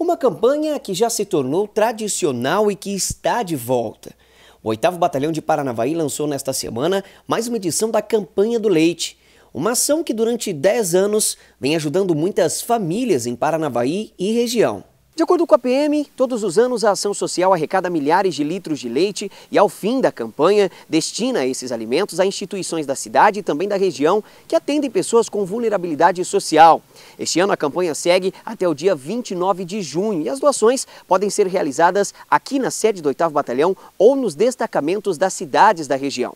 Uma campanha que já se tornou tradicional e que está de volta. O 8 Batalhão de Paranavaí lançou nesta semana mais uma edição da Campanha do Leite, uma ação que durante 10 anos vem ajudando muitas famílias em Paranavaí e região. De acordo com a PM, todos os anos a ação social arrecada milhares de litros de leite e, ao fim da campanha, destina esses alimentos a instituições da cidade e também da região que atendem pessoas com vulnerabilidade social. Este ano a campanha segue até o dia 29 de junho e as doações podem ser realizadas aqui na sede do 8 Batalhão ou nos destacamentos das cidades da região.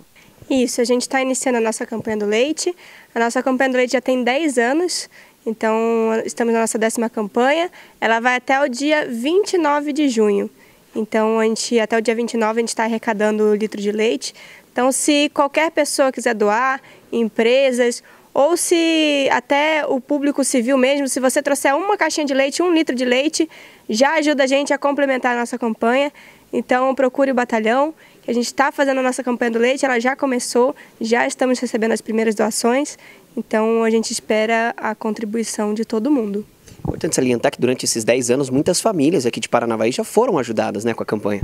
Isso, a gente está iniciando a nossa campanha do leite. A nossa campanha do leite já tem 10 anos então, estamos na nossa décima campanha. Ela vai até o dia 29 de junho. Então, a gente, até o dia 29, a gente está arrecadando litro de leite. Então, se qualquer pessoa quiser doar, empresas, ou se até o público civil mesmo, se você trouxer uma caixinha de leite, um litro de leite, já ajuda a gente a complementar a nossa campanha. Então, procure o batalhão que a gente está fazendo a nossa campanha do leite, ela já começou, já estamos recebendo as primeiras doações, então a gente espera a contribuição de todo mundo. Importante salientar que durante esses 10 anos muitas famílias aqui de Paranavaí já foram ajudadas né, com a campanha.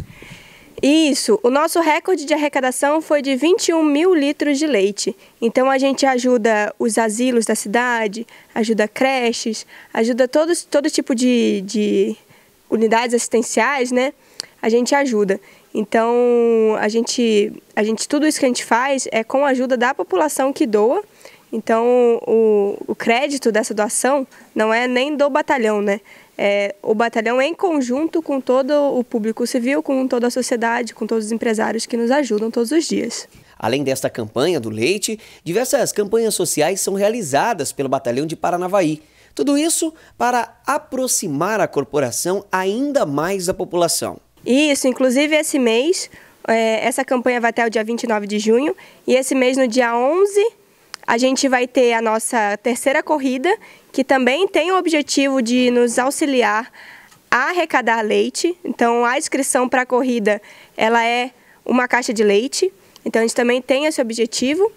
Isso, o nosso recorde de arrecadação foi de 21 mil litros de leite. Então a gente ajuda os asilos da cidade, ajuda creches, ajuda todos, todo tipo de, de unidades assistenciais, né? a gente ajuda. Então, a gente, a gente tudo isso que a gente faz é com a ajuda da população que doa. Então, o, o crédito dessa doação não é nem do batalhão, né? É, o batalhão é em conjunto com todo o público civil, com toda a sociedade, com todos os empresários que nos ajudam todos os dias. Além desta campanha do leite, diversas campanhas sociais são realizadas pelo Batalhão de Paranavaí. Tudo isso para aproximar a corporação ainda mais da população. Isso, inclusive esse mês, é, essa campanha vai até o dia 29 de junho, e esse mês, no dia 11, a gente vai ter a nossa terceira corrida, que também tem o objetivo de nos auxiliar a arrecadar leite. Então, a inscrição para a corrida, ela é uma caixa de leite, então a gente também tem esse objetivo.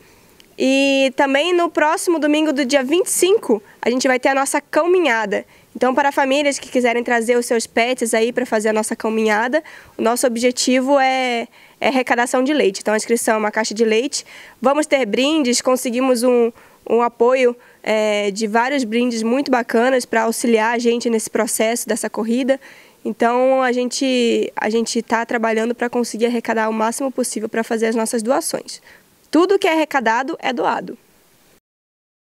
E também no próximo domingo do dia 25, a gente vai ter a nossa caminhada, então, para famílias que quiserem trazer os seus pets aí para fazer a nossa caminhada, o nosso objetivo é, é arrecadação de leite. Então, a inscrição é uma caixa de leite. Vamos ter brindes, conseguimos um, um apoio é, de vários brindes muito bacanas para auxiliar a gente nesse processo dessa corrida. Então a gente a gente está trabalhando para conseguir arrecadar o máximo possível para fazer as nossas doações. Tudo que é arrecadado é doado.